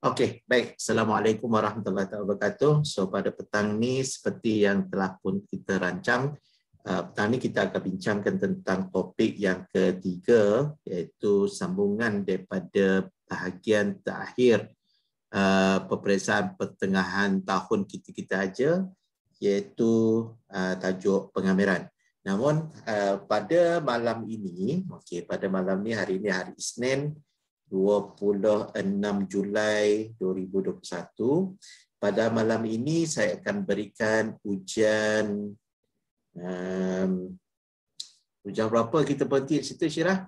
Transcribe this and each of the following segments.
Okey, baik. Assalamualaikum warahmatullahi wabarakatuh. So pada petang ni seperti yang telah pun kita rancang, uh, petang ni kita akan bincangkan tentang topik yang ketiga iaitu sambungan daripada bahagian terakhir uh, peperiksaan pertengahan tahun kita kita aja iaitu uh, tajuk pengamiran. Namun uh, pada malam ini, okey pada malam ni hari ini hari Isnin, 26 Julai 2021. Pada malam ini saya akan berikan ujian um, ujian berapa kita berhenti situ Syirah?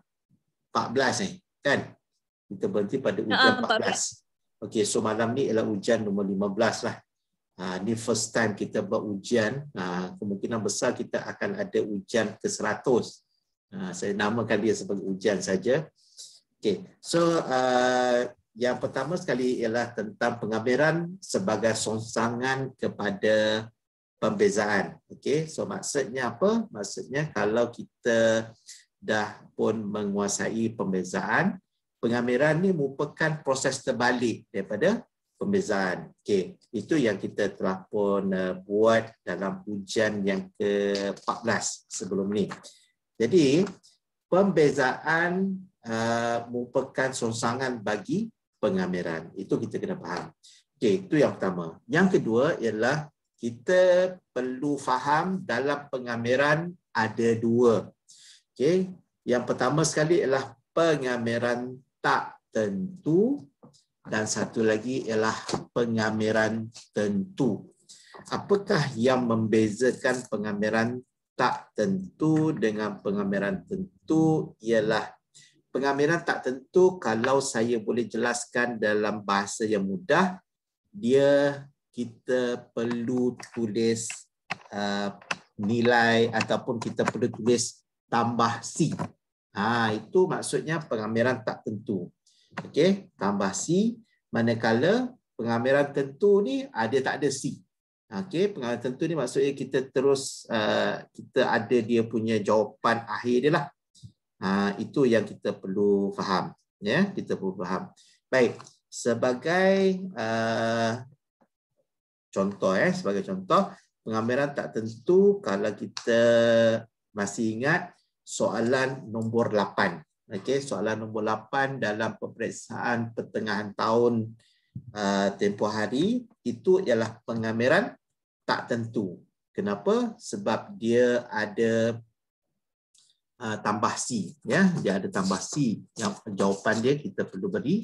14 ni, eh? kan? Kita berhenti pada ujian 14. Ah, 14. Okey, so malam ni ialah ujian nombor 15 lah. Ha, ni first time kita buat ujian. Ha, kemungkinan besar kita akan ada ujian ke-100. Ha, saya namakan dia sebagai ujian saja. Okay, so uh, yang pertama sekali ialah tentang pengambilan sebagai sonsangan kepada pembezaan. Okay, so maksudnya apa? Maksudnya kalau kita dah pun menguasai pembezaan, pengambilan ini merupakan proses terbalik daripada pembezaan. Okay, itu yang kita telah pun uh, buat dalam ujian yang ke-14 sebelum ni. Jadi, pembezaan uh, merupakan sonsangan bagi pengamiran. Itu kita kena faham. Okey, itu yang pertama. Yang kedua ialah kita perlu faham dalam pengamiran ada dua. Okey, yang pertama sekali ialah pengamiran tak tentu dan satu lagi ialah pengamiran tentu. Apakah yang membezakan pengamiran tak tentu dengan pengamiran tentu ialah pengamiran tak tentu kalau saya boleh jelaskan dalam bahasa yang mudah dia kita perlu tulis uh, nilai ataupun kita perlu tulis tambah C. Ha, itu maksudnya pengamiran tak tentu. Okey, tambah C manakala pengamiran tentu ni ada tak ada C. Okey, pengamiran tentu ni maksudnya kita terus uh, kita ada dia punya jawapan akhir dia lah. Ha, itu yang kita perlu faham. Ya, kita perlu faham. Baik, sebagai uh, contoh eh, sebagai contoh pengambilan tak tentu kalau kita masih ingat soalan nombor 8. Okey, soalan nombor 8 dalam peperiksaan pertengahan tahun uh, tempoh hari itu ialah pengambilan tak tentu. Kenapa? Sebab dia ada Uh, tambah C ya dia ada tambah C yang jawapan dia kita perlu beri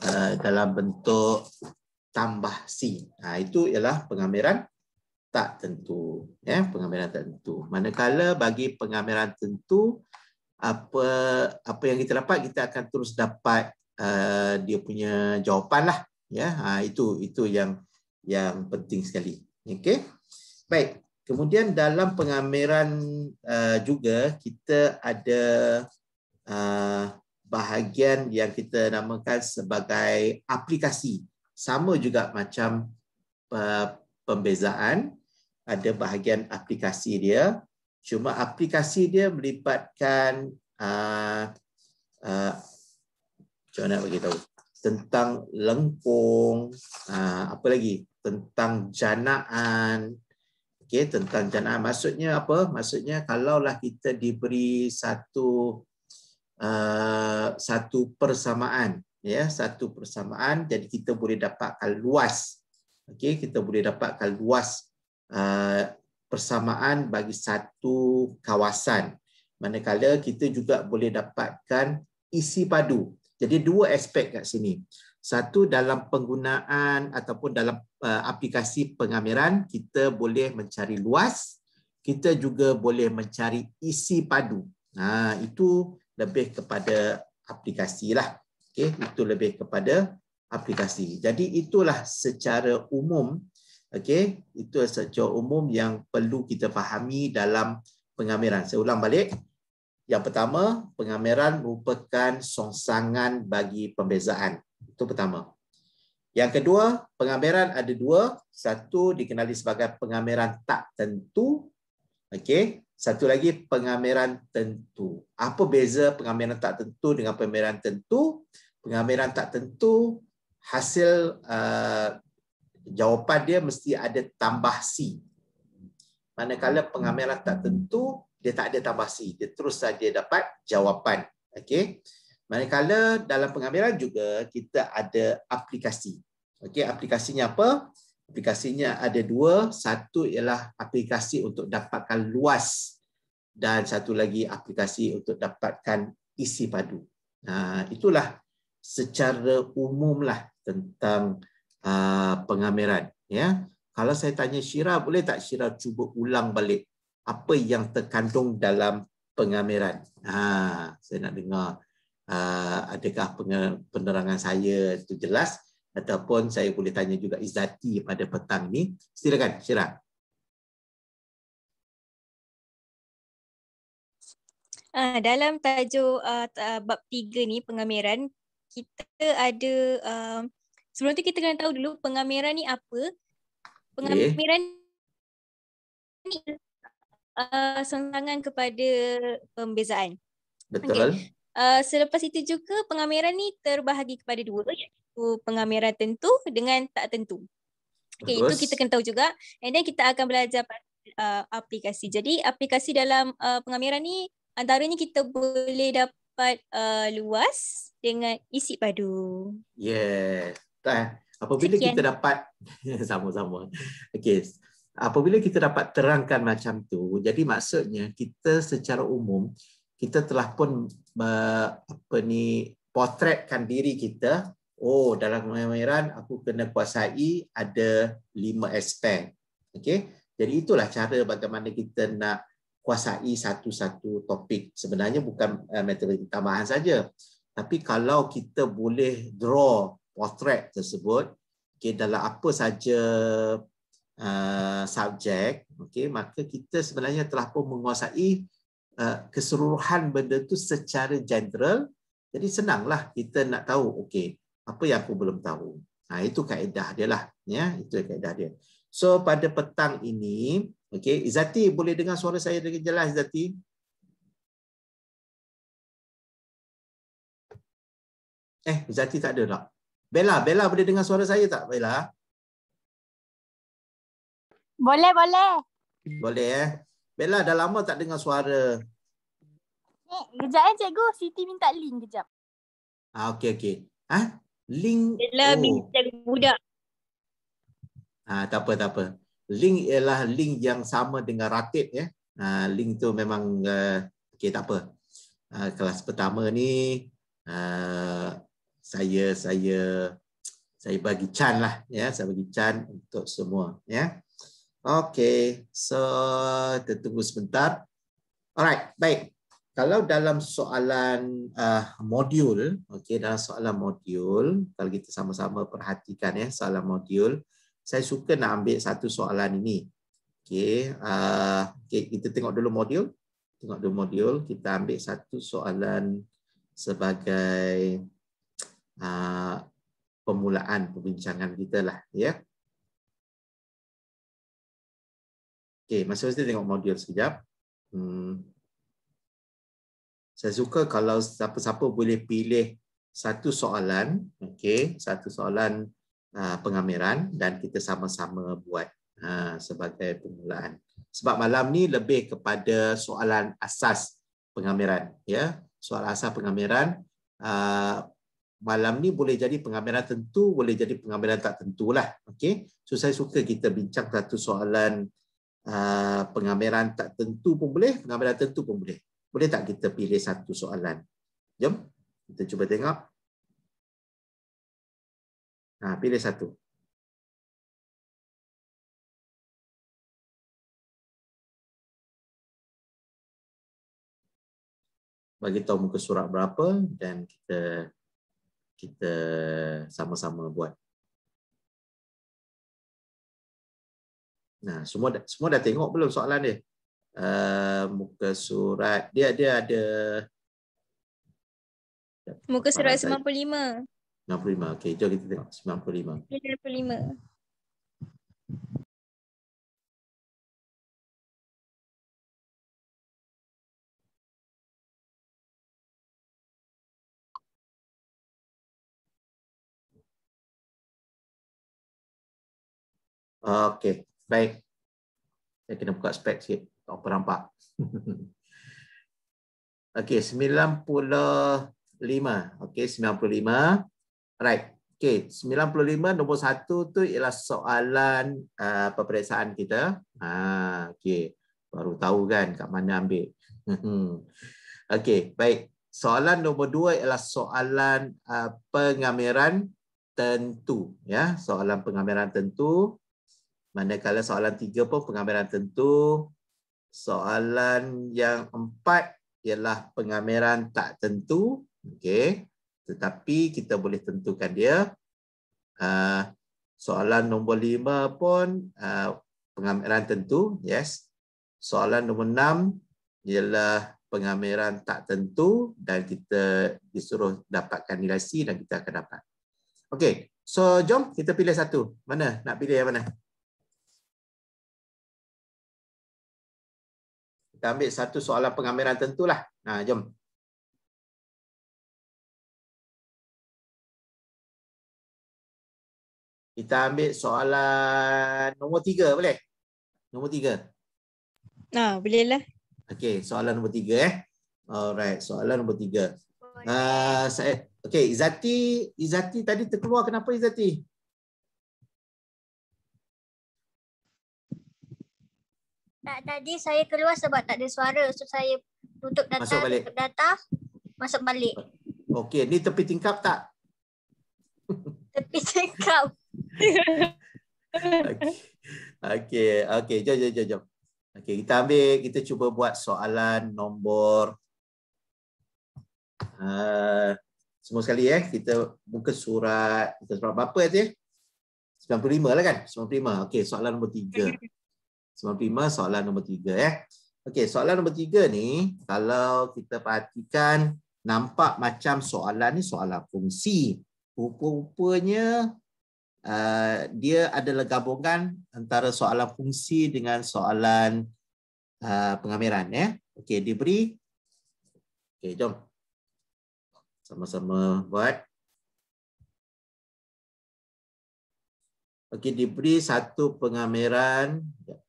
uh, dalam bentuk tambah C nah, ha, itu ialah pengamiran tak tentu ya pengamiran tak tentu manakala bagi pengamiran tentu apa apa yang kita dapat kita akan terus dapat uh, dia punya jawapan lah ya ha, itu itu yang yang penting sekali okey baik Kemudian dalam pengamiran uh, juga kita ada uh, bahagian yang kita namakan sebagai aplikasi. Sama juga macam uh, pembezaan ada bahagian aplikasi dia. Cuma aplikasi dia melibatkan uh, uh, macam mana nak Tentang lengkung, uh, apa lagi? Tentang janaan, okay, tentang jannah. Maksudnya apa? Maksudnya kalaulah kita diberi satu uh, satu persamaan, ya, satu persamaan jadi kita boleh dapatkan luas. Okey, kita boleh dapatkan luas uh, persamaan bagi satu kawasan. Manakala kita juga boleh dapatkan isi padu. Jadi dua aspek kat sini. Satu dalam penggunaan ataupun dalam Uh, aplikasi pengamiran kita boleh mencari luas kita juga boleh mencari isi padu ha itu lebih kepada aplikasi lah Okey, itu lebih kepada aplikasi jadi itulah secara umum Okey, itu secara umum yang perlu kita fahami dalam pengamiran saya ulang balik yang pertama pengamiran merupakan songsangan bagi pembezaan itu pertama yang kedua, pengamiran ada dua. Satu dikenali sebagai pengamiran tak tentu. Okey. Satu lagi pengamiran tentu. Apa beza pengamiran tak tentu dengan pengamiran tentu? Pengamiran tak tentu hasil uh, jawapan dia mesti ada tambah C. Manakala pengamiran tak tentu dia tak ada tambah C. Dia terus saja dapat jawapan. Okey. Manakala dalam pengambilan juga kita ada aplikasi. Okey, aplikasinya apa? Aplikasinya ada dua. Satu ialah aplikasi untuk dapatkan luas dan satu lagi aplikasi untuk dapatkan isi padu. Ha, itulah secara umumlah tentang uh, Ya, kalau saya tanya Syira, boleh tak Syira cuba ulang balik apa yang terkandung dalam pengamiran? Ah, ha, saya nak dengar. Ah, adakah penerangan saya itu jelas ataupun saya boleh tanya juga Izati pada petang ni, Silakan, Syirah. Uh, dalam tajuk uh, uh, bab tiga ni, pengamiran, kita ada, uh, sebelum tu kita kena tahu dulu pengamiran ni apa. Pengamiran okay. ni uh, sentangan kepada pembezaan. Betul. Okay. Eh, selepas itu juga pengamiran ni terbahagi kepada dua iaitu pengamiran tentu dengan tak tentu. Okey itu kita kena tahu juga and then kita akan belajar uh, aplikasi. Jadi aplikasi dalam uh, eh, pengamiran ni antaranya kita boleh dapat uh, luas dengan isi padu. Yeah. Kan? Apabila Sekian. kita dapat sama-sama. Okey. Apabila kita dapat terangkan macam tu, jadi maksudnya kita secara umum kita telah pun apa ni potretkan diri kita oh dalam kemahiran aku kena kuasai ada lima aspek okey jadi itulah cara bagaimana kita nak kuasai satu-satu topik sebenarnya bukan uh, eh, materi tambahan saja tapi kalau kita boleh draw potret tersebut okey dalam apa saja uh, subjek okey maka kita sebenarnya telah pun menguasai Ah, keseluruhan benda tu secara general jadi senanglah kita nak tahu okey apa yang aku belum tahu ha, itu kaedah dia lah ya itu kaedah dia so pada petang ini okey Izati boleh dengar suara saya dengan jelas Izati eh Izati tak ada tak Bella Bella boleh dengar suara saya tak Bella boleh boleh boleh eh Bella dah lama tak dengar suara. Eh, kejap eh cikgu. Siti minta link kejap. Ah, okey, okey. Ha? Link. Bella oh. minta budak. Ah, tak apa, tak apa. Link ialah link yang sama dengan ratit. Ya? Ah, link tu memang, uh, okey, tak apa. Ah, kelas pertama ni, uh, saya, saya, saya bagi can lah. Ya? Saya bagi can untuk semua. Ya? Okay, so kita tunggu sebentar. Alright, baik. Kalau dalam soalan uh, modul, okay, dalam soalan modul, kalau kita sama-sama perhatikan ya soalan modul, saya suka nak ambil satu soalan ini. Okay, uh, okay kita tengok dulu modul. Tengok dulu modul, kita ambil satu soalan sebagai uh, pemulaan perbincangan kita lah. Yeah. Okay, masa mesti tengok modul sekejap. Hmm. Saya suka kalau siapa-siapa boleh pilih satu soalan, okay, satu soalan uh, ah, pengamiran dan kita sama-sama buat uh, sebagai permulaan. Sebab malam ni lebih kepada soalan asas pengamiran. ya, Soalan asas pengamiran, uh, ah, malam ni boleh jadi pengamiran tentu, boleh jadi pengamiran tak tentulah. Okay? So saya suka kita bincang satu soalan Ah, pengambilan tak tentu pun boleh, pengambilan tentu pun boleh. Boleh tak kita pilih satu soalan? Jom, kita cuba tengok. Ha, pilih satu. Bagi tahu muka surat berapa dan kita kita sama-sama buat. Nah, semua semua dah tengok belum soalan dia? Uh, muka surat dia dia ada muka surat 95. 95. Okey, jom kita tengok 95. 95. Okey, Baik. Saya kena buka spek sikit. Tak apa nampak. Okey, 95. Okey, 95. Right. Okey, 95 nombor 1 tu ialah soalan uh, peperiksaan kita. Ha, okey. Baru tahu kan kat mana ambil. okey, baik. Soalan nombor 2 ialah soalan uh, pengamiran tentu ya soalan pengamiran tentu Manakala soalan tiga pun pengamiran tentu. Soalan yang empat ialah pengamiran tak tentu. Okey. Tetapi kita boleh tentukan dia. Uh, soalan nombor lima pun uh, ah, pengamiran tentu. Yes. Soalan nombor enam ialah pengamiran tak tentu dan kita disuruh dapatkan nilai C dan kita akan dapat. Okey. So jom kita pilih satu. Mana? Nak pilih yang mana? Mana? kita ambil satu soalan pengambilan tentulah. Nah, jom. Kita ambil soalan nombor tiga boleh? Nombor tiga. Nah, bolehlah. Okey, soalan nombor tiga eh. Alright, soalan nombor tiga. Uh, saya, okay, Izati, Izati tadi terkeluar. Kenapa Izati? Tak, tadi saya keluar sebab tak ada suara. So saya tutup data, masuk balik. tutup data, masuk balik. Okey, ni tepi tingkap tak? Tepi tingkap. okey, okey, okay. jom, jom, jom. Okey, kita ambil, kita cuba buat soalan nombor. Uh, semua sekali eh, kita buka surat, kita surat berapa ya? 95 lah kan? 95. Okey, soalan nombor 3. 95 soalan nombor 3 eh. Okey, soalan nombor 3 ni kalau kita perhatikan nampak macam soalan ni soalan fungsi. Rupa-rupanya uh, dia adalah gabungan antara soalan fungsi dengan soalan uh, pengamiran ya. Eh. Okey, diberi. Okey, jom. Sama-sama buat. Okey, diberi satu pengamiran. Sekejap.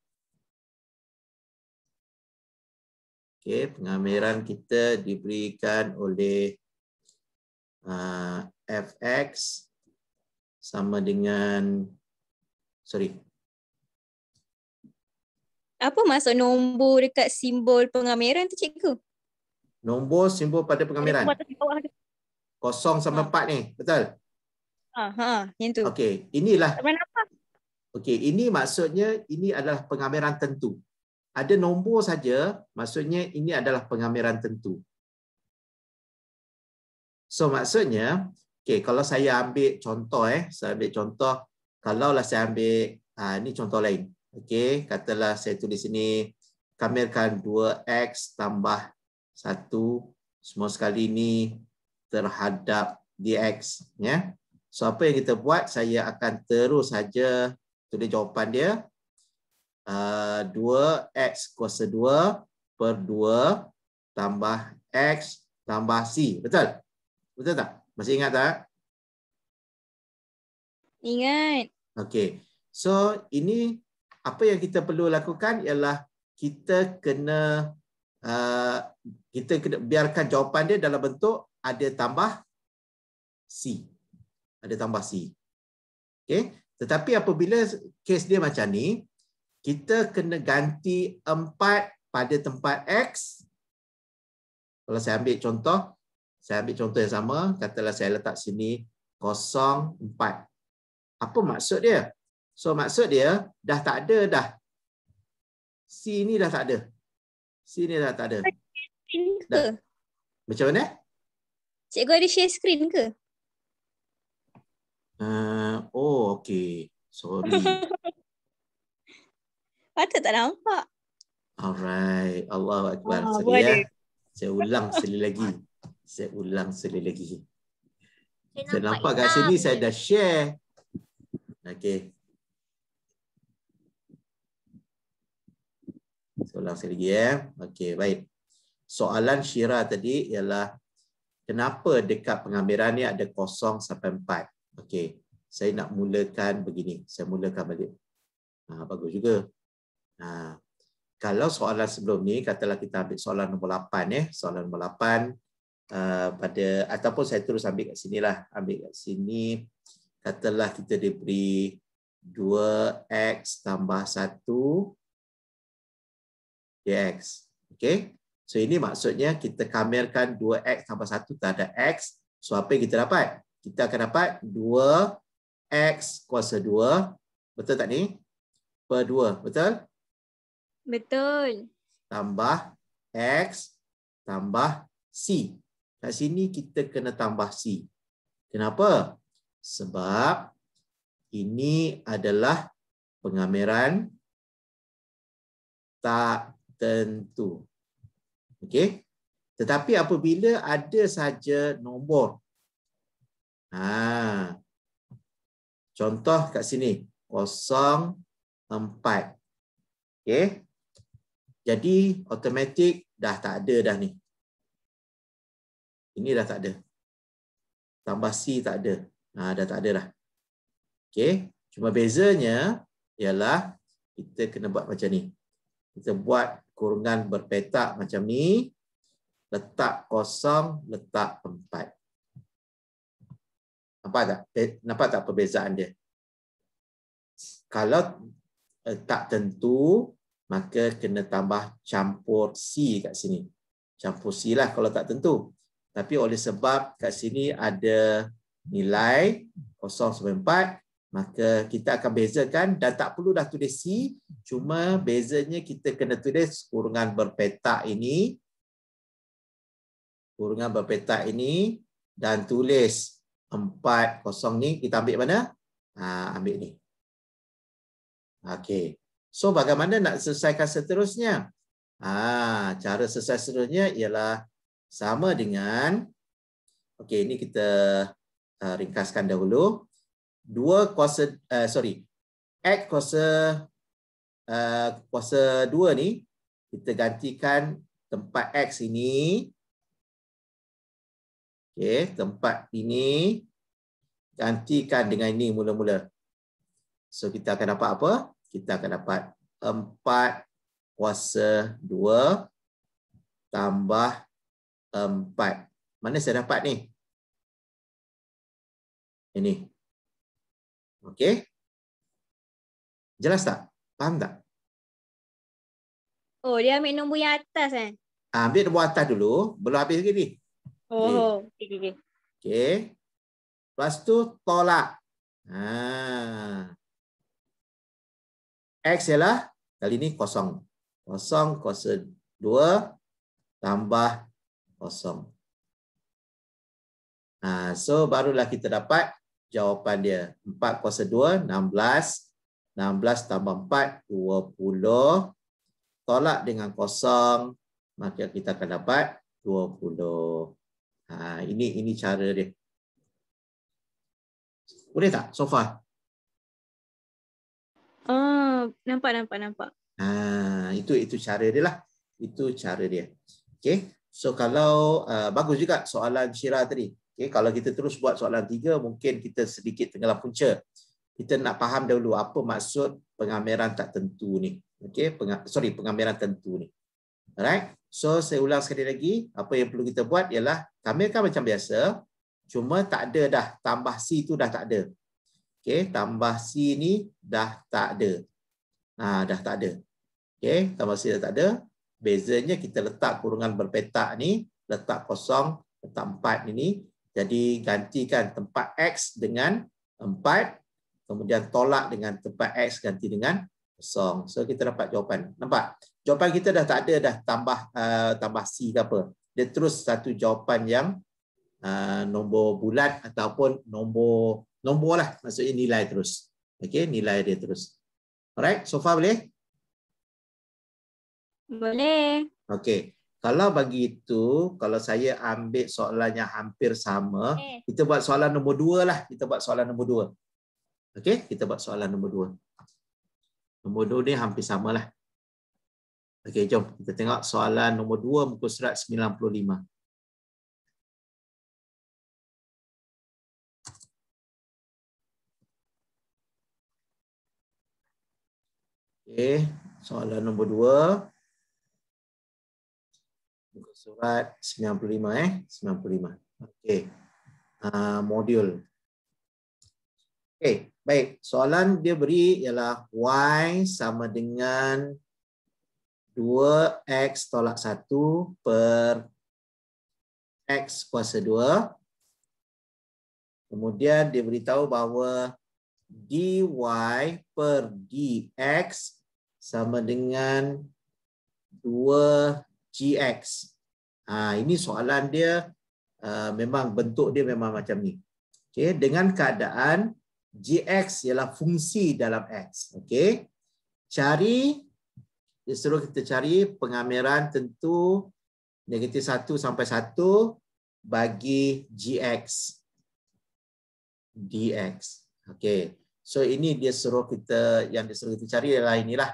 Okay, pengamiran kita diberikan oleh uh, ah, fx sama dengan sorry. Apa maksud nombor dekat simbol pengamiran tu cikgu? Nombor simbol pada pengamiran. Kosong sama ah. empat ni, betul? Ah, ha, yang tu. Okey, inilah. Okey, ini maksudnya ini adalah pengamiran tentu ada nombor saja, maksudnya ini adalah pengamiran tentu. So maksudnya, okay, kalau saya ambil contoh eh, saya ambil contoh, kalaulah saya ambil ah ini contoh lain. okay? katalah saya tulis ini, kamirkan 2x tambah 1 semua sekali ini terhadap dx ya. Yeah. So apa yang kita buat, saya akan terus saja tulis jawapan dia 2x ah, kuasa 2 per 2 tambah x tambah c. Betul? Betul tak? Masih ingat tak? Ingat. Okey. So ini apa yang kita perlu lakukan ialah kita kena uh, kita kena biarkan jawapan dia dalam bentuk ada tambah c. Ada tambah c. Okey. Tetapi apabila kes dia macam ni, kita kena ganti 4 pada tempat X. Kalau saya ambil contoh, saya ambil contoh yang sama. Katalah saya letak sini 0, 4. Apa maksud dia? So maksud dia dah tak ada dah. C ni dah tak ada. C ni dah tak ada. Dah. Macam mana? Cikgu ada share screen ke? Uh, oh, okay. Sorry. Patut tak nampak. Alright. Allah Akbar. Oh, Sorry, ya. Saya ulang sekali lagi. Saya ulang sekali lagi. Saya, nampak, nampak kat sini saya dah share. Okay. Saya ulang sekali lagi ya. Eh. Okay, baik. Soalan Syirah tadi ialah kenapa dekat pengambilan ni ada kosong sampai empat? Okay. Saya nak mulakan begini. Saya mulakan balik. Ha, bagus juga. Ha. Kalau soalan sebelum ni, katalah kita ambil soalan nombor 8. Ya. Eh. Soalan nombor 8 uh, pada, ataupun saya terus ambil kat sini lah. Ambil kat sini, katalah kita diberi 2X tambah 1 DX. Ya, okey So ini maksudnya kita kamerkan 2X tambah 1 ada X. So apa yang kita dapat? Kita akan dapat 2X kuasa 2. Betul tak ni? Per 2. Betul? Betul. Tambah X tambah C. Kat sini kita kena tambah C. Kenapa? Sebab ini adalah pengamiran tak tentu. Okey. Tetapi apabila ada saja nombor. Ha. Contoh kat sini. 0, 4. Okey. Jadi automatic dah tak ada dah ni. Ini dah tak ada. Tambah C tak ada. Ha, dah tak ada dah. Okay. Cuma bezanya ialah kita kena buat macam ni. Kita buat kurungan berpetak macam ni. Letak kosong, letak empat. Nampak tak? Eh, nampak tak perbezaan dia? Kalau eh, tak tentu, maka kena tambah campur C kat sini. Campur C lah kalau tak tentu. Tapi oleh sebab kat sini ada nilai 0.4, maka kita akan bezakan dan tak perlu dah tulis C, cuma bezanya kita kena tulis kurungan berpetak ini, kurungan berpetak ini dan tulis 4.0 ni kita ambil mana? Ha, ambil ni. Okey. So bagaimana nak selesaikan seterusnya? Ah, cara selesai seterusnya ialah sama dengan Okey, ini kita uh, ringkaskan dahulu. 2 kuasa uh, sorry, x kuasa uh, kuasa 2 ni kita gantikan tempat x ini Okey, tempat ini gantikan dengan ini mula-mula. So kita akan dapat apa? kita akan dapat 4 kuasa 2 tambah 4. Mana saya dapat ni? Ini. Okey. Jelas tak? Faham tak? Oh, dia ambil nombor yang atas kan? Ha, ambil nombor atas dulu. Belum habis lagi ni. Oh, okey. Okey. Okay. Lepas tu, tolak. Haa. Ah. X ialah kali ni kosong. Kosong kuasa 2 tambah kosong. Ha, so barulah kita dapat jawapan dia. 4 kuasa 2, 16. 16 tambah 4, 20. Tolak dengan kosong, maka kita akan dapat 20. Ha, ini ini cara dia. Boleh tak so far? Oh, nampak nampak nampak. Ha, itu itu cara dia lah. Itu cara dia. Okay. So kalau uh, bagus juga soalan Syirah tadi. Okay. Kalau kita terus buat soalan tiga, mungkin kita sedikit tenggelam punca. Kita nak faham dahulu apa maksud pengamiran tak tentu ni. Okay. Peng sorry, pengamiran tentu ni. Alright. So saya ulang sekali lagi. Apa yang perlu kita buat ialah kamilkan macam biasa. Cuma tak ada dah. Tambah C tu dah tak ada. Okey, tambah C ni dah tak ada. Ha, dah tak ada. Okey, tambah C dah tak ada. Bezanya kita letak kurungan berpetak ni, letak kosong, letak 4 ni. Jadi gantikan tempat X dengan 4. Kemudian tolak dengan tempat X ganti dengan kosong. So kita dapat jawapan. Nampak? Jawapan kita dah tak ada dah tambah uh, tambah C ke apa. Dia terus satu jawapan yang uh, nombor bulat ataupun nombor nombor lah. Maksudnya nilai terus. Okay, nilai dia terus. Alright, so far boleh? Boleh. Okay, kalau begitu, kalau saya ambil soalan yang hampir sama, okay. kita buat soalan nombor dua lah. Kita buat soalan nombor dua. Okay, kita buat soalan nombor dua. Nombor dua ni hampir sama lah. Okay, jom. Kita tengok soalan nombor dua, muka surat 95. 95. Okey, soalan nombor dua. Buka surat 95 eh, 95. Okey. Uh, modul. Okey, baik. Soalan dia beri ialah y sama dengan 2x tolak 1 per x kuasa 2. Kemudian dia beritahu bahawa dy per dx sama dengan 2GX. Ha, ini soalan dia uh, memang bentuk dia memang macam ni. Okay. Dengan keadaan GX ialah fungsi dalam X. Okay. Cari, dia suruh kita cari pengamiran tentu negatif 1 sampai 1 bagi GX DX. Okay. So ini dia suruh kita, yang dia suruh kita cari adalah inilah.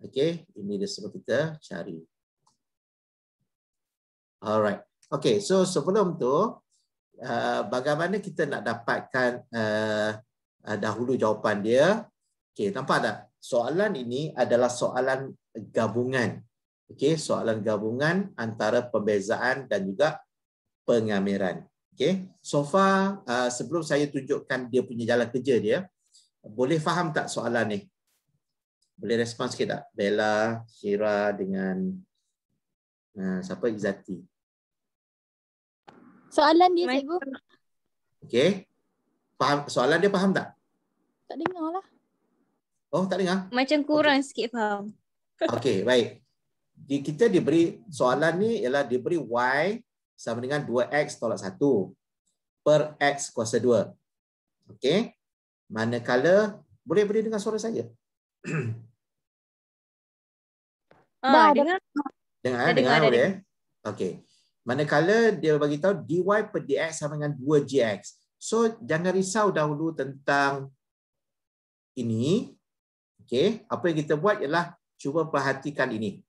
Okay, ini dia semua kita cari. Alright. Okay, so sebelum tu, uh, bagaimana kita nak dapatkan uh, uh, dahulu jawapan dia? Okay, nampak tak? Soalan ini adalah soalan gabungan. Okay, soalan gabungan antara pembezaan dan juga pengamiran. Okay, so far uh, sebelum saya tunjukkan dia punya jalan kerja dia, boleh faham tak soalan ni? boleh respon sikit tak? Bella, Syira dengan uh, siapa Izati. Soalan dia cikgu. Okey. Faham soalan dia faham tak? Tak dengar lah. Oh, tak dengar? Macam kurang okay. sikit faham. Okey, baik. Di, kita diberi soalan ni ialah diberi y sama dengan 2x tolak 1 per x kuasa 2. Okey. Manakala boleh beri dengan suara saya. Ah, uh, dengar. Dengar, dah dengar, eh? dengar, okay. Okay. Manakala dia bagi tahu dy per dx sama dengan 2gx. So jangan risau dahulu tentang ini. Okay. Apa yang kita buat ialah cuba perhatikan ini.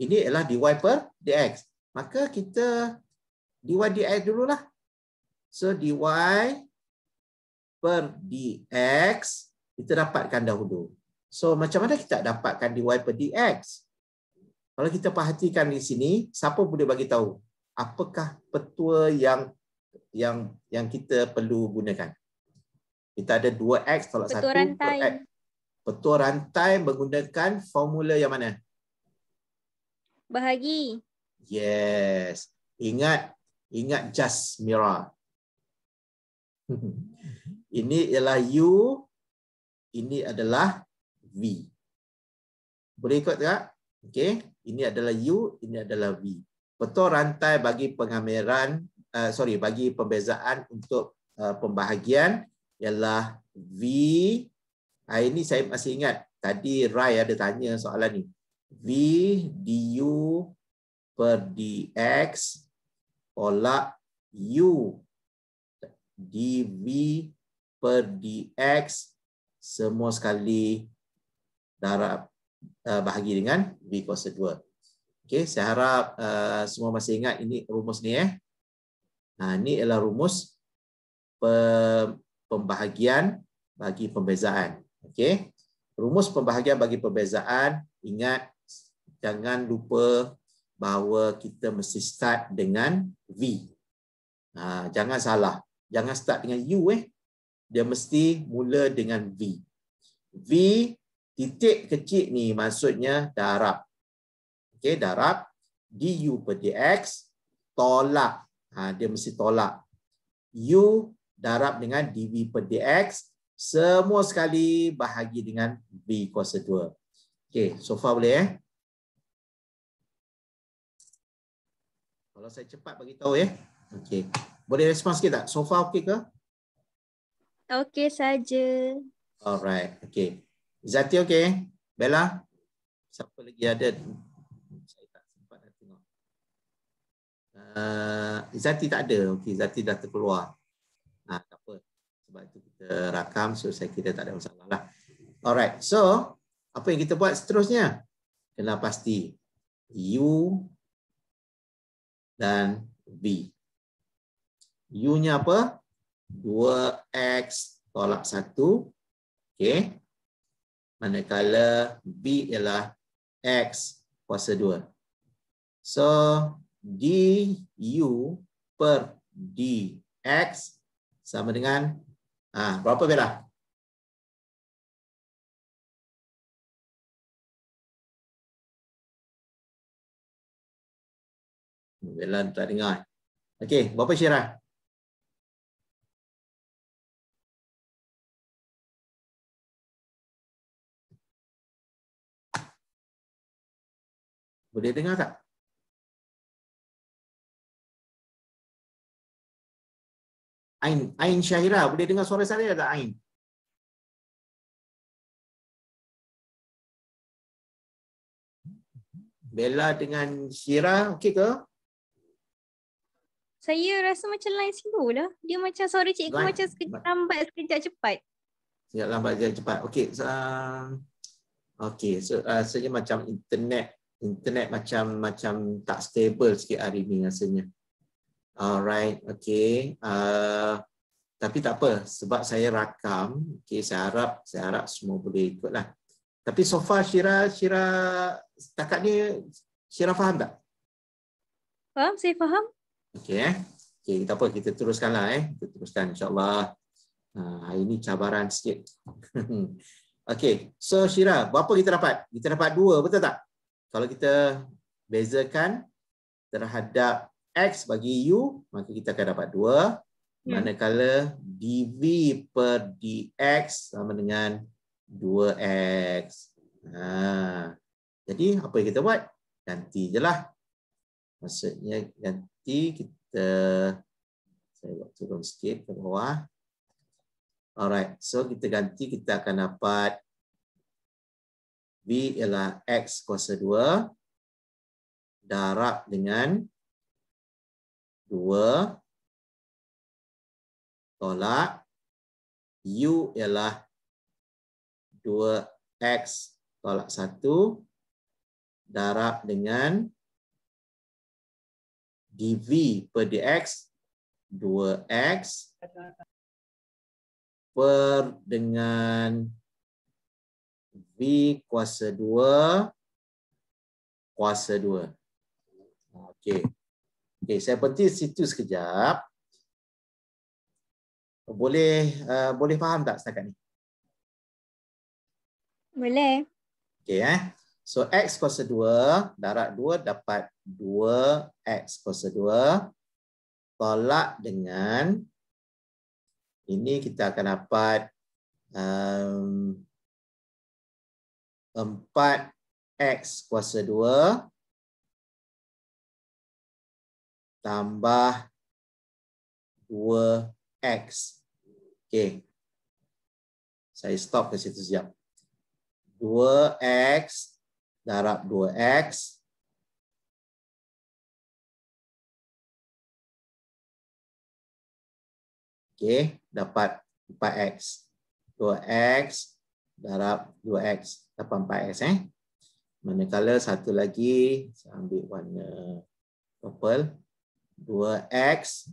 Ini ialah dy per dx. Maka kita dy dx dululah. So dy per dx kita dapatkan dahulu. So macam mana kita dapatkan dy per dx? Kalau kita perhatikan di sini, siapa boleh bagi tahu apakah petua yang yang yang kita perlu gunakan? Kita ada 2x tolak petua 1 rantai. per x. Petua rantai menggunakan formula yang mana? Bahagi. Yes. Ingat ingat just mira. ini ialah u ini adalah V. Boleh ikut tak? Okey, ini adalah U, ini adalah V. Betul rantai bagi pengamiran uh, eh, sorry bagi pembezaan untuk uh, pembahagian ialah V. Ha, ini saya masih ingat tadi Rai ada tanya soalan ni. V du per dx tolak U dv per dx semua sekali darab uh, eh, bahagi dengan v kuasa 2. Okey, saya harap uh, semua masih ingat ini rumus ni eh. Ha, ini ialah rumus pembahagian bagi pembezaan. Okey. Rumus pembahagian bagi pembezaan, ingat jangan lupa bahawa kita mesti start dengan V. Ha, jangan salah. Jangan start dengan U eh. Dia mesti mula dengan V. V Titik kecil ni maksudnya darab. Okey, darab du per dx tolak. Ha, dia mesti tolak. U darab dengan dv per dx semua sekali bahagi dengan v kuasa 2. Okey, so far boleh eh? Kalau saya cepat bagi tahu ya. Eh? Okey. Boleh respon sikit tak? So far okey ke? Okey saja. Alright. Okey. Zati okey? Bella? Siapa lagi ada? Saya tak sempat nak tengok. Uh, Zati tak ada. Okey, Zati dah terkeluar. Nah, tak apa. Sebab itu kita rakam so saya kira tak ada masalah lah. Alright. So, apa yang kita buat seterusnya? Kena pasti U dan B. U-nya apa? 2X tolak 1. Okay manakala B ialah X kuasa 2. So DU per DX sama dengan ha, berapa bila? Bila tak dengar. Okey, berapa syirah? Boleh dengar tak? Ain, Ain Syahira, boleh dengar suara saya tak Ain? Bella dengan Syira, okey ke? Saya rasa macam lain slow lah. Dia macam suara cikgu Lain. macam sekejap lambat sekejap cepat. Sekejap lambat sekejap cepat. Okey. Uh, okey. So, uh, saya macam internet internet macam macam tak stable sikit hari ni rasanya. Alright, okay. Uh, tapi tak apa, sebab saya rakam, okay, saya harap saya harap semua boleh ikut lah. Tapi so far Syira, Syira, setakat ni Syira faham tak? Faham, saya faham. Okay, eh? okay tak apa, kita teruskan lah. Eh. Kita teruskan, insyaAllah. Uh, hari ini cabaran sikit. okay, so Syira, berapa kita dapat? Kita dapat dua, betul tak? kalau kita bezakan terhadap x bagi u maka kita akan dapat 2 hmm. manakala dv per dx sama dengan 2x ha. jadi apa yang kita buat ganti je lah. maksudnya ganti kita saya buat turun sikit ke bawah alright so kita ganti kita akan dapat B ialah X kuasa 2 darab dengan 2 tolak U ialah 2X tolak 1 darab dengan DV per DX 2X per dengan V kuasa 2 kuasa 2. Okey. Okey, saya berhenti situ sekejap. Boleh uh, boleh faham tak setakat ni? Boleh. Okey eh. So x kuasa 2 darab 2 dapat 2x kuasa 2 tolak dengan ini kita akan dapat um, Empat x kuasa dua tambah dua x Okay, Saya stop ke situ siap. Dua x darab dua x Okay, dapat empat x Dua x darab dua x 84S eh. mana Manakala satu lagi saya ambil warna purple 2X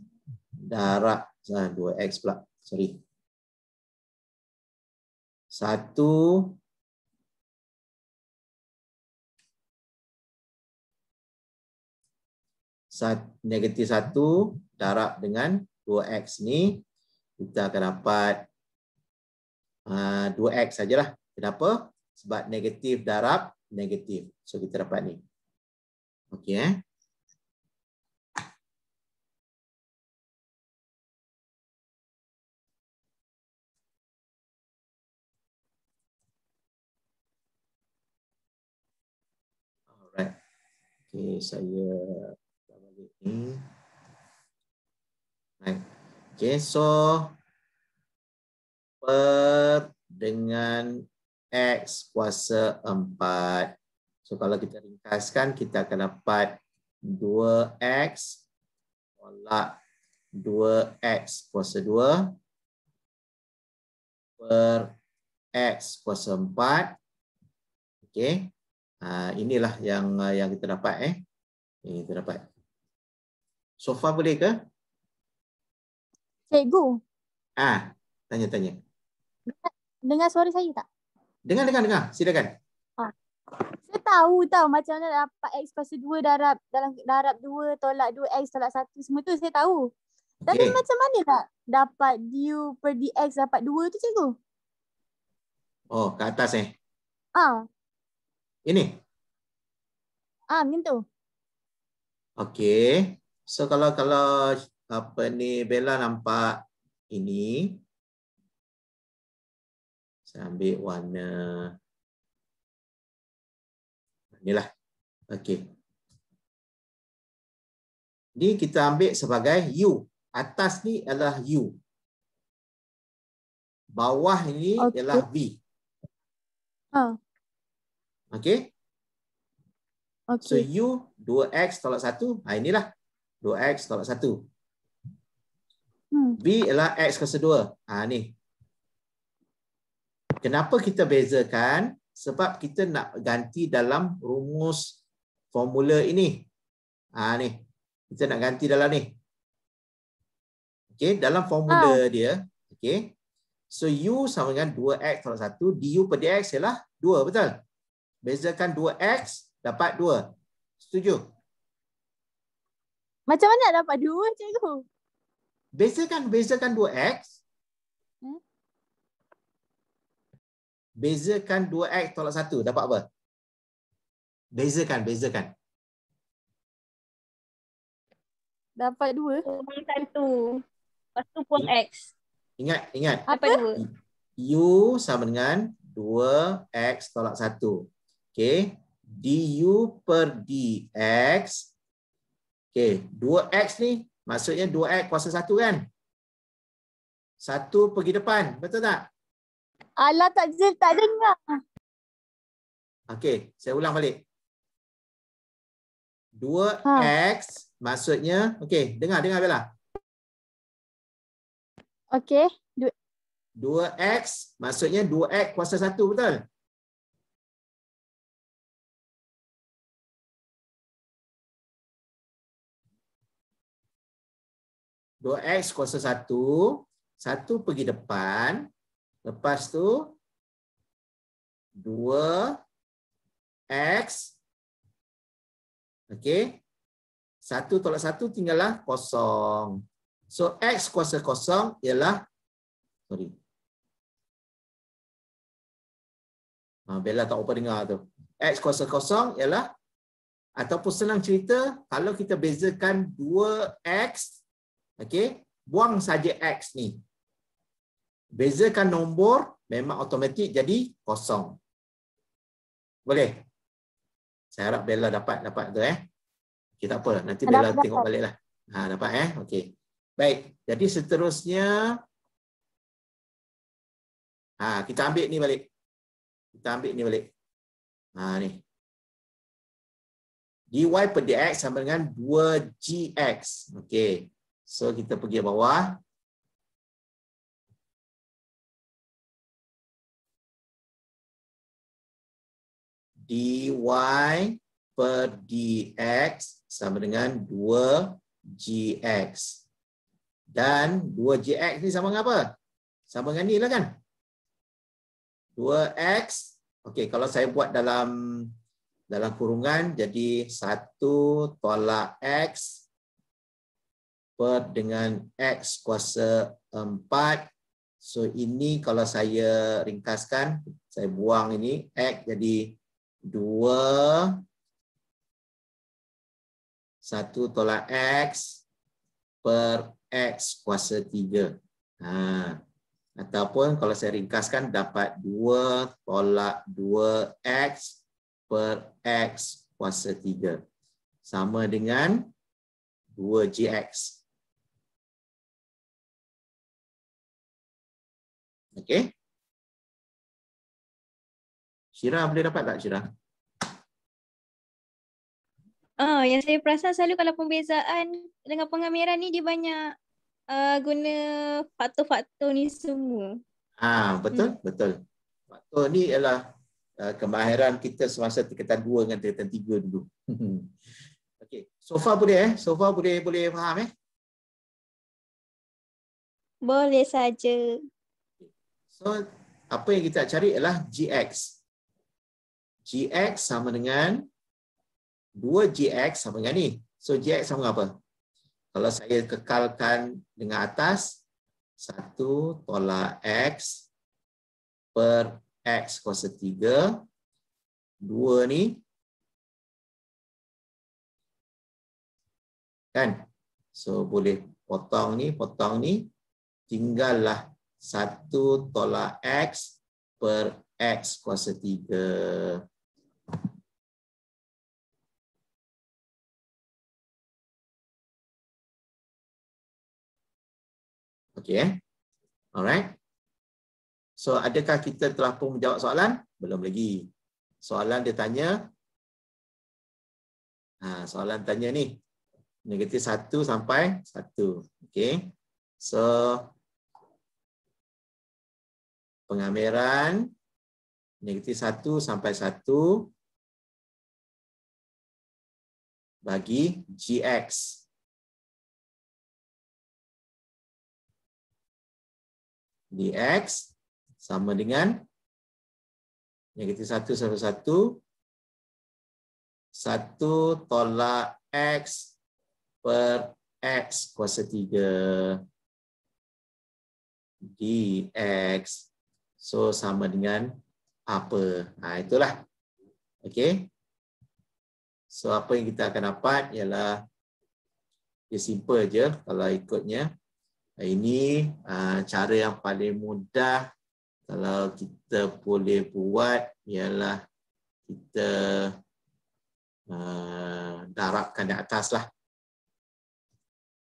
darab saya ah, 2X pula. Sorry. 1 negatif 1 darab dengan 2X ni kita akan dapat uh, ah, 2X sajalah. Kenapa? sebab negatif darab negatif. So kita dapat ni. Okey eh. Alright. Okey, saya balik ni. Okay, so per dengan X kuasa 4. So kalau kita ringkaskan, kita akan dapat 2X tolak 2X kuasa 2 per X kuasa 4. Okay. Uh, inilah yang yang kita dapat. eh Ini kita dapat. So far boleh ke? Cikgu. Ah, tanya-tanya. Dengar suara saya tak? Dengar, dengar, dengar. Silakan. Ha. Saya tahu tau macam mana dapat X pasal 2 darab, dalam darab 2, tolak 2 X, tolak 1, semua tu saya tahu. Tapi macam mana nak dapat du per dx dapat 2 tu cikgu? Oh, ke atas eh? Ha. Ini? Ah, ha, macam tu. Okay. So kalau kalau apa ni Bella nampak ini saya ambil warna lah. Okey. Ni kita ambil sebagai U. Atas ni adalah U. Bawah ni okay. ialah V. Ha. Okey. Okay. So U 2x tolak 1. Ha inilah. 2x tolak 1. Hmm. B ialah x kuasa 2. Ha ni kenapa kita bezakan? Sebab kita nak ganti dalam rumus formula ini. Ha, ni. Kita nak ganti dalam ni. Okay, dalam formula ah. dia. Okay. So U sama dengan 2X tolak 1. DU per DX ialah 2. Betul? Bezakan 2X dapat 2. Setuju? Macam mana dapat 2 cikgu? Bezakan, bezakan 2X Bezakan 2x tolak 1 dapat apa? Bezakan, bezakan. Dapat 2. Kurang 1. Lepas tu pun X. Ingat, ingat. Apa 2? U sama dengan 2X tolak 1. Okay. DU per DX. Okay. 2X ni maksudnya 2X kuasa 1 kan? 1 pergi depan. Betul tak? Alah takzil tak dengar. Okey, saya ulang balik. 2x ha. maksudnya okey, dengar dengar Bella. Okey, 2 2x maksudnya 2x kuasa 1 betul? Dua X kuasa satu. Satu pergi depan. Lepas tu 2 x Okey. 1 tolak 1 tinggallah kosong. So x kuasa kosong ialah sorry. Ha ah, bila tak apa dengar tu. X kuasa kosong ialah ataupun senang cerita kalau kita bezakan 2x okey, buang saja x ni bezakan nombor memang automatik jadi kosong. Boleh? Saya harap Bella dapat dapat tu eh. Okey tak apa, nanti Bella dapat, tengok baliklah. Ha dapat eh. Okey. Baik, jadi seterusnya Ha kita ambil ni balik. Kita ambil ni balik. Ha ni. dy per dx sama dengan 2gx. Okey. So kita pergi bawah. dy per dx sama dengan 2gx. Dan 2gx ni sama dengan apa? Sama dengan ni lah kan? 2x. Okey, kalau saya buat dalam dalam kurungan, jadi 1 tolak x per dengan x kuasa 4. So ini kalau saya ringkaskan, saya buang ini x jadi Dua satu tolak x per x kuasa tiga, Ha. Ataupun kalau saya ringkaskan dapat dua tolak dua x per x kuasa tiga Sama dengan 2gx. Okey. Syira boleh dapat tak Syira? oh, ah, yang saya perasan selalu kalau pembezaan dengan pengamiran ni dia banyak uh, guna faktor-faktor ni semua. Ah, betul, hmm. betul. Faktor ni ialah uh, kemahiran kita semasa tingkatan 2 dengan tingkatan 3 dulu. Okey, so far boleh eh? So far boleh boleh faham eh? Boleh saja. So apa yang kita nak cari ialah GX. GX sama dengan 2GX sama dengan ni. So GX sama apa? Kalau saya kekalkan dengan atas, 1 tolak X per X kuasa 3, 2 ni, kan? So boleh potong ni, potong ni, tinggallah 1 tolak X per X kuasa 3. Okey eh. Alright. So adakah kita telah pun menjawab soalan? Belum lagi. Soalan dia tanya ha, soalan tanya ni. Negatif satu sampai satu. Okey. So pengamiran negatif satu sampai satu bagi GX. dx sama dengan negatif 1 sama 1 1 tolak x per x kuasa 3 dx so sama dengan apa ha, itulah okey so apa yang kita akan dapat ialah dia simple je kalau ikutnya ini ah, cara yang paling mudah kalau kita boleh buat ialah kita ah, darabkan di atas lah.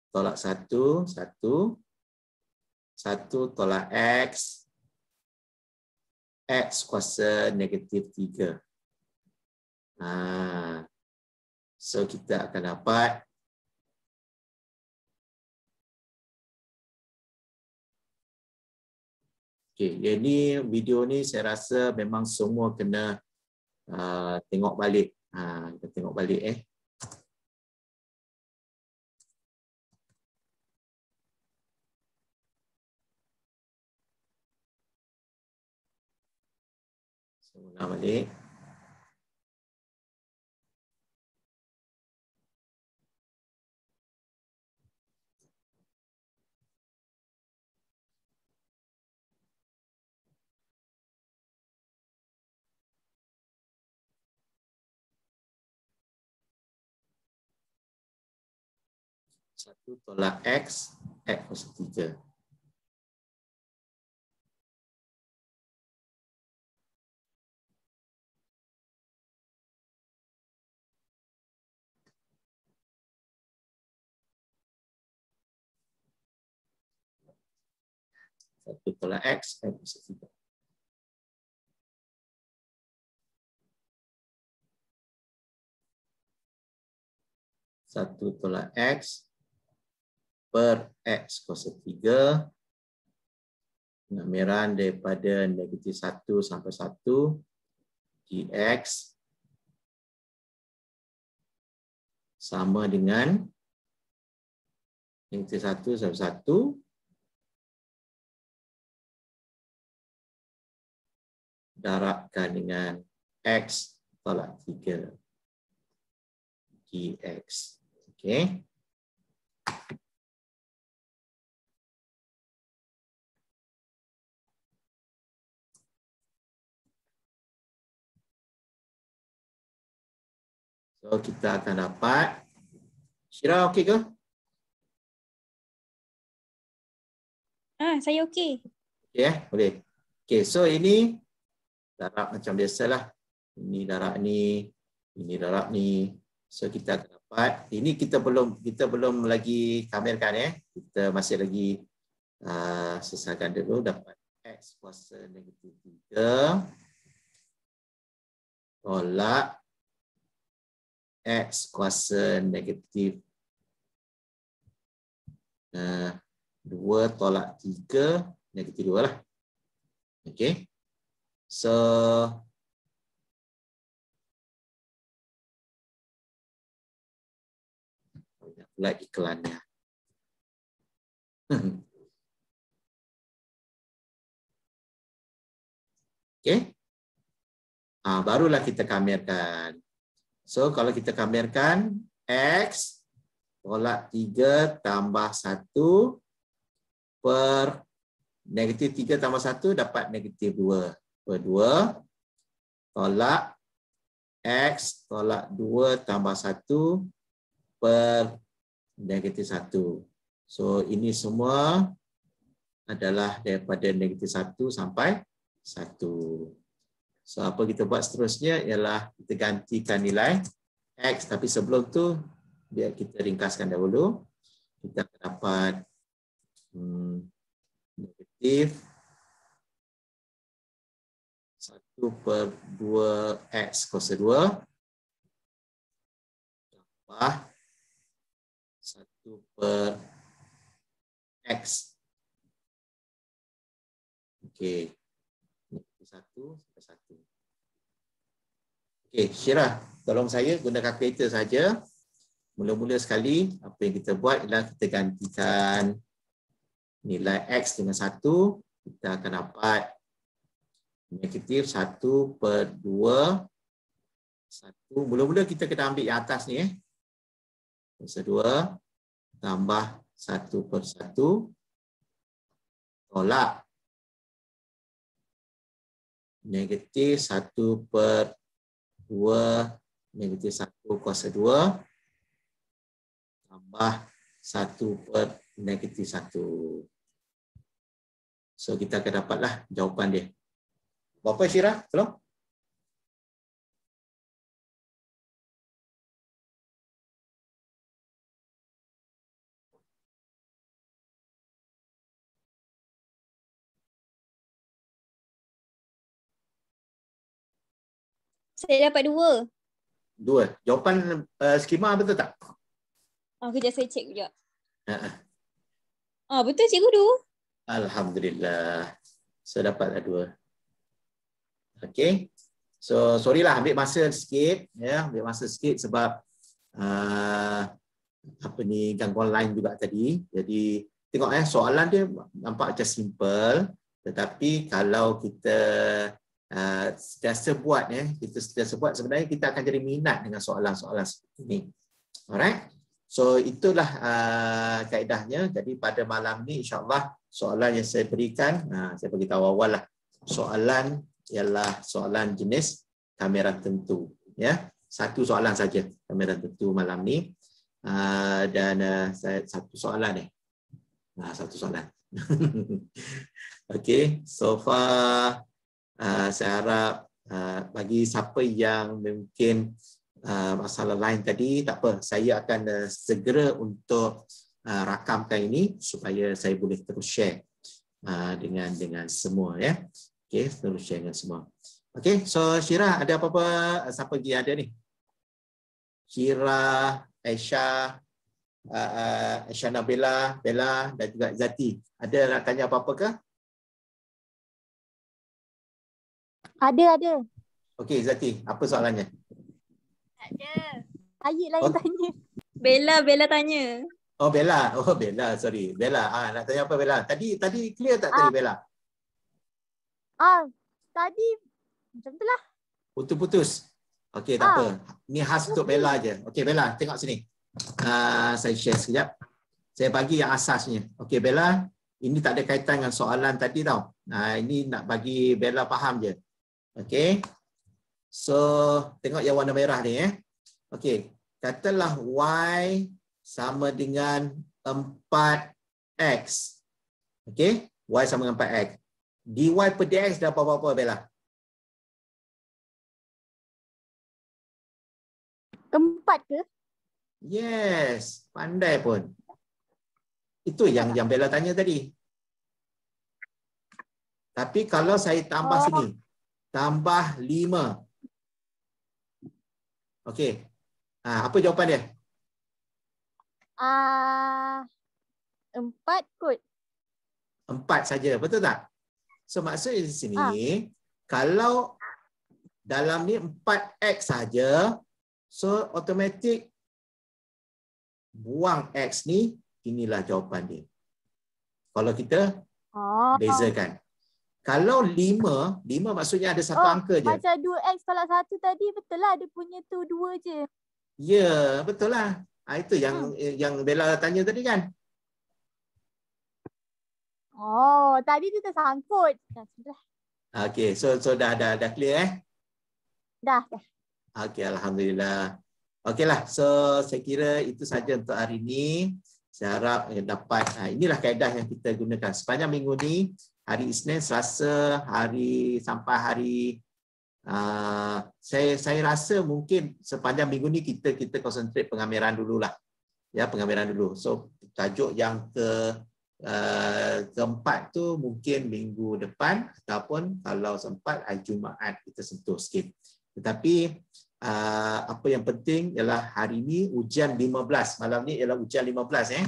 Tolak satu, satu, satu tolak x, x kuasa negatif tiga. Ah, so kita akan dapat Okey, jadi video ni saya rasa memang semua kena uh, tengok balik. Ha, kita tengok balik eh. Semua balik. 1 tolak X, X kosong 3. satu tolak x, x positif tiga. satu tolak x per x kos 3 penamiran daripada negatif 1 sampai 1 dx sama dengan negatif 1 sampai 1 darabkan dengan x tolak 3 dx. Okay. So kita akan dapat Syira okey ke? Ah, saya okey. Okey eh, boleh. Okey, so ini darab macam biasalah. Ini darab ni, ini darab ni. So kita akan dapat ini kita belum kita belum lagi kamerkan eh. Kita masih lagi uh, selesaikan dulu dapat x kuasa negatif 3 tolak X kuasa negatif uh, 2 tolak 3 negatif 2 lah. Okay. So banyak pula iklannya. Hmm. okay. Ah, barulah kita kamerkan. So kalau kita kamerkan X tolak 3 tambah 1 per negatif 3 tambah 1 dapat negatif 2 per 2 tolak X tolak 2 tambah 1 per negatif 1. So ini semua adalah daripada negatif 1 sampai 1. So apa kita buat seterusnya ialah kita gantikan nilai x tapi sebelum tu dia kita ringkaskan dahulu kita akan dapat hmm, negatif 1 per 2 x kuasa 2 tambah 1 per x. Okay satu sampai satu. Okey, Syirah, tolong saya guna kalkulator saja. Mula-mula sekali apa yang kita buat ialah kita gantikan nilai x dengan satu, kita akan dapat negatif satu per dua. Satu, mula-mula kita kena ambil yang atas ni eh masa 2 tambah satu per satu, tolak negatif 1 per 2 negatif 1 kuasa 2 tambah 1 per negatif 1. So kita akan dapatlah jawapan dia. Bapak Syirah, tolong. Saya dapat dua. Dua. Jawapan uh, skema betul tak? Oh, ah, kejap saya cek kejap. Ha. Oh, ah, betul cikgu dua. Alhamdulillah. Saya dapat lah dua. Okay. So, sorry lah ambil masa sikit. Ya, yeah, ambil masa sikit sebab uh, apa ni gangguan lain juga tadi. Jadi, tengok eh soalan dia nampak macam simple. Tetapi kalau kita Ah, sentiasa buat ya kita sentiasa buat sebenarnya kita akan jadi minat dengan soalan-soalan seperti ini. Alright. So itulah uh, ah, kaedahnya. Jadi pada malam ni insyaAllah soalan yang saya berikan, uh, saya beritahu awal lah. Soalan ialah soalan jenis kamera tentu. ya Satu soalan saja kamera tentu malam ni. Uh, dan uh, saya, satu soalan ni. Eh. Nah, satu soalan. okay, so far Ah, saya harap uh, bagi siapa yang mungkin uh, masalah lain tadi tak apa saya akan uh, segera untuk uh, rakamkan ini supaya saya boleh terus share uh, dengan dengan semua ya Okay, terus share dengan semua Okay, so Shira ada apa-apa eh, siapa lagi ada ni Shira Aisha uh, Aisha Nabila Bella dan juga Zati ada nak tanya apa-apa ke Ada, ada. Okey, Zati, apa soalannya? Tak ada. Ayik lagi oh. tanya. Bella, Bella tanya. Oh, Bella. Oh, Bella, sorry. Bella, ah, nak tanya apa Bella? Tadi tadi clear tak ah. tadi Bella? Ah, tadi macam tu lah. Putus-putus. Okey, tak ah. apa. Ni khas untuk Bella je. Okey, Bella, tengok sini. Ah, saya share sekejap. Saya bagi yang asasnya. Okey, Bella, ini tak ada kaitan dengan soalan tadi tau. Nah, ini nak bagi Bella faham je. Okay, So tengok yang warna merah ni eh. Okay, Katalah y sama dengan 4x. Okay, y sama dengan 4x. dy per dx dapat apa-apa Bella? 4 ke? Yes, pandai pun. Itu yang yang Bella tanya tadi. Tapi kalau saya tambah oh. sini, tambah 5. Okey. Ha, apa jawapan dia? Uh, ah, 4 kot. 4 saja betul tak? So maksudnya di sini, uh. kalau dalam ni 4X saja, so automatic buang X ni, inilah jawapan dia. Kalau kita oh. bezakan. Kalau lima, lima maksudnya ada satu oh, angka je. Macam dua x kalau satu tadi betul lah dia punya tu dua je. Ya, betul lah. Ha, itu yang hmm. yang Bella tanya tadi kan. Oh, tadi tu tersangkut. Okay, so, so dah, dah, dah clear eh? Dah, dah. Okay, Alhamdulillah. Okay lah, so saya kira itu saja untuk hari ini. Saya harap dapat, ah, inilah kaedah yang kita gunakan sepanjang minggu ni hari Isnin, Selasa, hari sampai hari uh, saya saya rasa mungkin sepanjang minggu ni kita kita konsentrat pengamiran lah, Ya, pengamiran dulu. So tajuk yang ke uh, keempat tu mungkin minggu depan ataupun kalau sempat hari Jumaat kita sentuh sikit. Tetapi uh, apa yang penting ialah hari ini hujan 15. Malam ni ialah hujan 15 eh.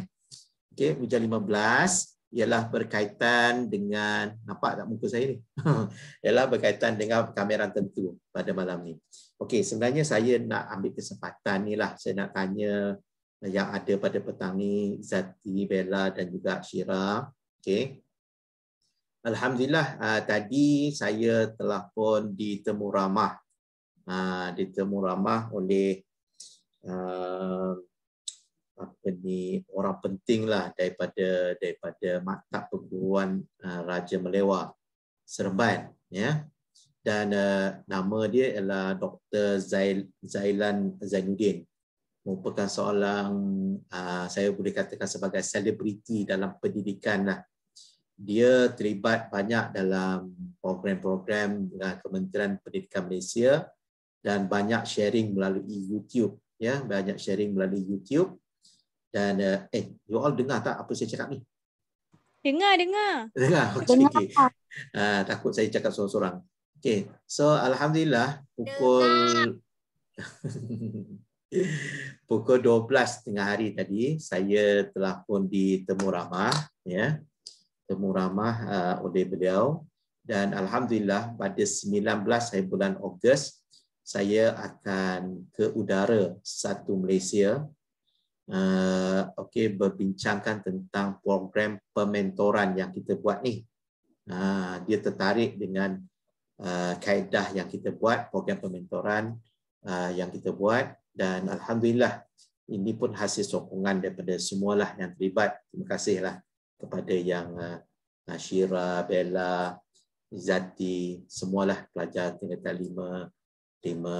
Okey, hujan 15 ialah berkaitan dengan nampak tak muka saya ni ialah berkaitan dengan kamera tentu pada malam ni. Okey, sebenarnya saya nak ambil kesempatan ni lah saya nak tanya yang ada pada petang ni Zati, Bella dan juga Syira. Okey. Alhamdulillah uh, tadi saya telah pun ditemu ramah. Uh, ah, ditemu ramah oleh uh, apa ni orang penting lah daripada daripada maktab perguruan uh, Raja Melewa serban ya dan uh, nama dia ialah Dr Zail Zailan Zainuddin merupakan seorang uh, saya boleh katakan sebagai selebriti dalam pendidikan lah. dia terlibat banyak dalam program-program dengan uh, Kementerian Pendidikan Malaysia dan banyak sharing melalui YouTube ya banyak sharing melalui YouTube dan uh, eh, you all dengar tak apa saya cakap ni? Dengar, dengar. Dengar. Okay, dengar. Okay. Uh, ah, takut saya cakap sorang-sorang. Okay, so Alhamdulillah pukul pukul 12 tengah hari tadi saya telah pun ditemu ramah ya temu ramah uh, oleh beliau dan alhamdulillah pada 19 hari bulan Ogos saya akan ke udara satu Malaysia Eh, okay, berbincangkan tentang program pementoran yang kita buat ni. Uh, dia tertarik dengan uh, kaedah yang kita buat, program pementoran uh, yang kita buat dan alhamdulillah ini pun hasil sokongan daripada semualah yang terlibat. Terima kasihlah kepada yang uh, Nashira, Bella, Izati, semualah pelajar tingkatan lima, lima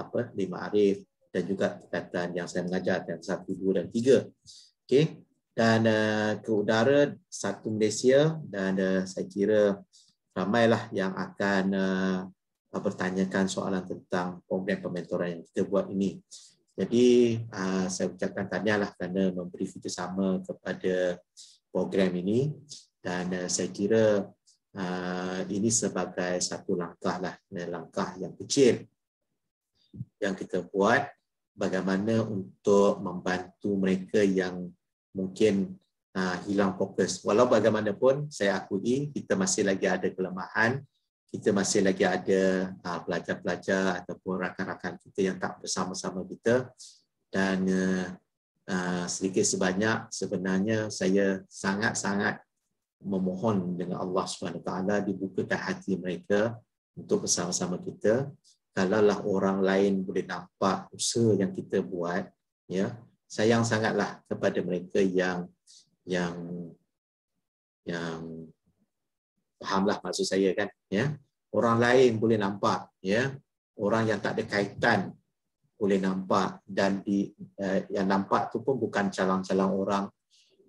apa lima arif dan juga perkataan yang saya mengajar yang satu, dua dan tiga. Okey. Dan uh, ke udara satu Malaysia dan uh, saya kira ramailah yang akan uh, bertanyakan soalan tentang program pementoran yang kita buat ini. Jadi uh, saya ucapkan tahniahlah kerana memberi sama kepada program ini dan uh, saya kira Uh, ini sebagai satu langkah lah, langkah yang kecil yang kita buat bagaimana untuk membantu mereka yang mungkin uh, hilang fokus. Walau bagaimanapun, saya akui kita masih lagi ada kelemahan, kita masih lagi ada uh, pelajar-pelajar ataupun rakan-rakan kita yang tak bersama-sama kita. Dan uh, uh, sedikit sebanyak, sebenarnya saya sangat-sangat memohon dengan Allah Subhanahu Wa Taala dibukakan hati mereka untuk bersama-sama kita kalaulah orang lain boleh nampak usaha yang kita buat ya sayang sangatlah kepada mereka yang yang yang fahamlah maksud saya kan ya orang lain boleh nampak ya orang yang tak ada kaitan boleh nampak dan di eh, yang nampak tu pun bukan calon-calon orang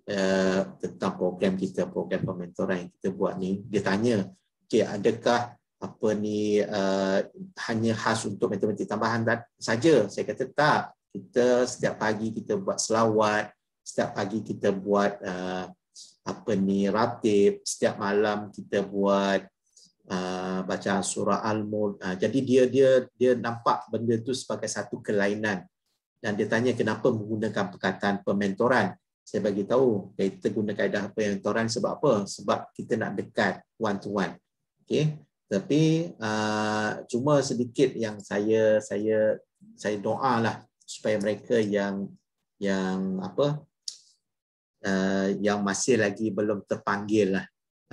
eh, tentang program kita program pementoran yang kita buat ni dia tanya okey adakah apa ni uh, hanya khas untuk matematik tambahan saja saya kata tak kita setiap pagi kita buat selawat setiap pagi kita buat uh, apa ni ratib setiap malam kita buat uh, baca surah al-mulk uh, jadi dia dia dia nampak benda tu sebagai satu kelainan dan dia tanya kenapa menggunakan perkataan pementoran saya bagi tahu kita guna kaedah pementoran sebab apa sebab kita nak dekat one to one okey tapi uh, cuma sedikit yang saya saya saya doa lah supaya mereka yang yang apa uh, yang masih lagi belum terpanggil lah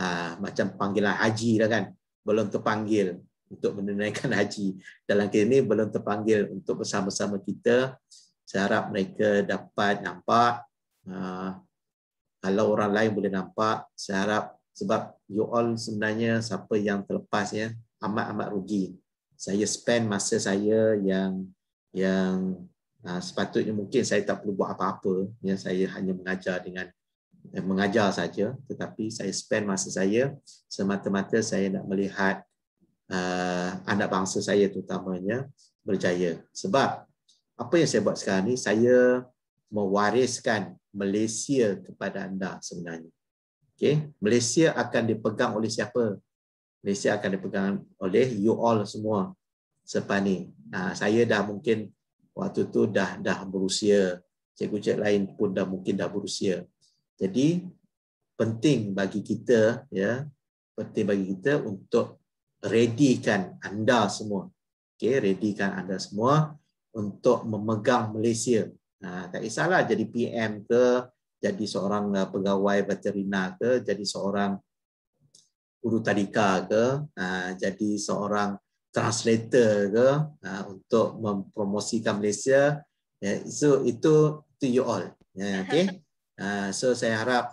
uh, macam panggilan haji lah kan belum terpanggil untuk menunaikan haji dalam kes ini belum terpanggil untuk bersama-sama kita saya harap mereka dapat nampak uh, kalau orang lain boleh nampak saya harap sebab you all sebenarnya siapa yang terlepas ya amat-amat rugi. Saya spend masa saya yang yang uh, sepatutnya mungkin saya tak perlu buat apa-apa ya saya hanya mengajar dengan eh, mengajar saja tetapi saya spend masa saya semata-mata saya nak melihat uh, anak bangsa saya terutamanya berjaya. Sebab apa yang saya buat sekarang ni saya mewariskan Malaysia kepada anda sebenarnya. Okay. Malaysia akan dipegang oleh siapa? Malaysia akan dipegang oleh you all semua sepani. ni. Ha, saya dah mungkin waktu tu dah dah berusia. Cikgu-cikgu lain pun dah mungkin dah berusia. Jadi penting bagi kita ya penting bagi kita untuk readykan anda semua okey readykan anda semua untuk memegang Malaysia ha, tak kisahlah jadi PM ke jadi seorang uh, pegawai veterina ke, jadi seorang guru tadika ke, uh, jadi seorang translator ke uh, untuk mempromosikan Malaysia. Ya, so itu to you all. Ya, okay. So saya harap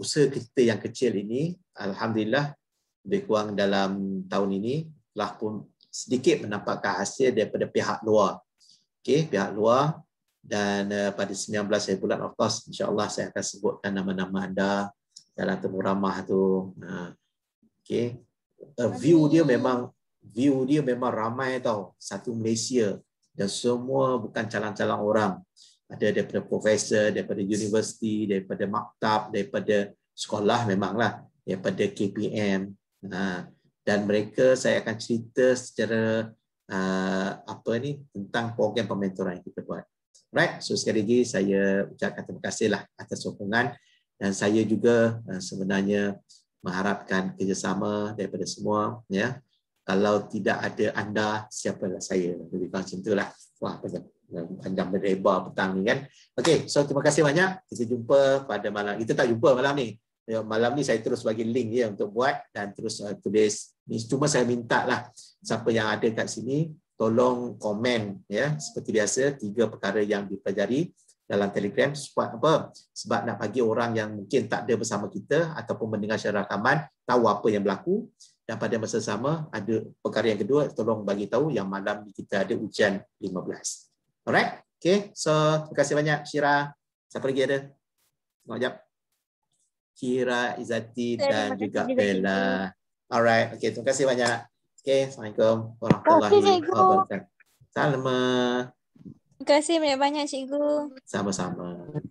usaha kita yang kecil ini, Alhamdulillah, lebih kurang dalam tahun ini telah pun sedikit mendapatkan hasil daripada pihak luar. Okay, pihak luar dan uh, pada 19 saya bulan Ogos, insyaallah saya akan sebutkan nama-nama anda dalam temu ramah tu uh, okey uh, view dia memang view dia memang ramai tau satu Malaysia dan semua bukan calon-calon orang ada daripada profesor daripada universiti daripada maktab daripada sekolah memanglah daripada KPM uh, dan mereka saya akan cerita secara uh, apa ni tentang program pementoran yang kita buat Right? So sekali lagi saya ucapkan terima kasihlah atas sokongan dan saya juga eh, sebenarnya mengharapkan kerjasama daripada semua ya. Kalau tidak ada anda, siapa lah saya? Lebih kurang macam itulah. Wah, panjang berlebar petang ni kan. Okey, so terima kasih banyak. Kita jumpa pada malam. Kita tak jumpa malam ni. Ya, malam ni saya terus bagi link ya untuk buat dan terus eh, tulis. Ini cuma saya minta lah siapa yang ada kat sini tolong komen ya seperti biasa tiga perkara yang dipelajari dalam Telegram sebab apa sebab nak bagi orang yang mungkin tak ada bersama kita ataupun mendengar secara rakaman tahu apa yang berlaku dan pada masa sama ada perkara yang kedua tolong bagi tahu yang malam kita ada hujan 15. Alright? Okay, so terima kasih banyak Syira. Siapa lagi ada? Tengok jap. Kira, Izati dan juga Bella. Alright, okay, terima kasih banyak. Okay, Assalamualaikum warahmatullahi wabarakatuh. Salam. Terima kasih banyak-banyak, Cikgu. Sama-sama.